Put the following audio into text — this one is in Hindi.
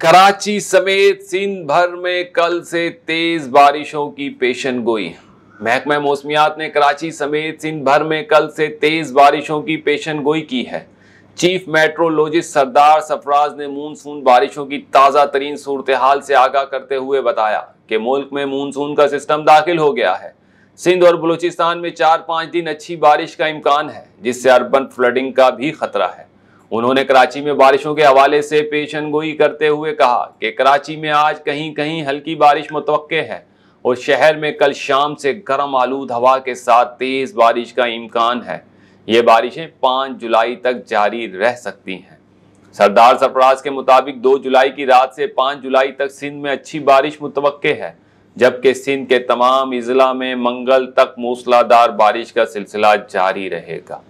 कराची समेत सिंध भर में कल से तेज बारिशों की पेशन गोई महकमा मौसमियात ने कराची समेत सिंध भर में कल से तेज बारिशों की पेशन गोई की है चीफ मेट्रोलॉजिस्ट सरदार सफराज ने मानसून बारिशों की ताज़ा तरीन सूरत हाल से आगाह करते हुए बताया कि मुल्क में मानसून का सिस्टम दाखिल हो गया है सिंध और बलूचिस्तान में चार पाँच दिन अच्छी बारिश का इम्कान है जिससे अर्बन फ्लडिंग का भी खतरा है उन्होंने कराची में बारिशों के हवाले से पेशन गोई करते हुए कहा कि कराची में आज कहीं कहीं हल्की बारिश मुतव है और शहर में कल शाम से गर्म आलूद हवा के साथ तेज़ बारिश का इम्कान है ये बारिशें पाँच जुलाई तक जारी रह सकती हैं सरदार सरफराज के मुताबिक दो जुलाई की रात से पाँच जुलाई तक सिंध में अच्छी बारिश मुतव है जबकि सिंध के तमाम अजला में मंगल तक मूसलाधार बारिश का सिलसिला जारी रहेगा